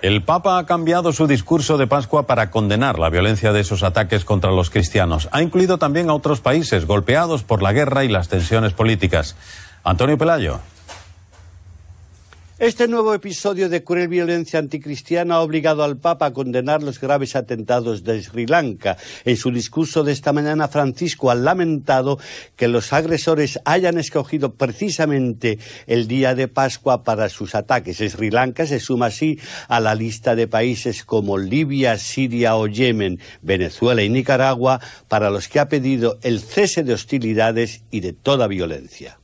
El Papa ha cambiado su discurso de Pascua para condenar la violencia de esos ataques contra los cristianos. Ha incluido también a otros países golpeados por la guerra y las tensiones políticas. Antonio Pelayo. Este nuevo episodio de cruel violencia anticristiana ha obligado al Papa a condenar los graves atentados de Sri Lanka. En su discurso de esta mañana, Francisco ha lamentado que los agresores hayan escogido precisamente el día de Pascua para sus ataques. Sri Lanka se suma así a la lista de países como Libia, Siria o Yemen, Venezuela y Nicaragua, para los que ha pedido el cese de hostilidades y de toda violencia.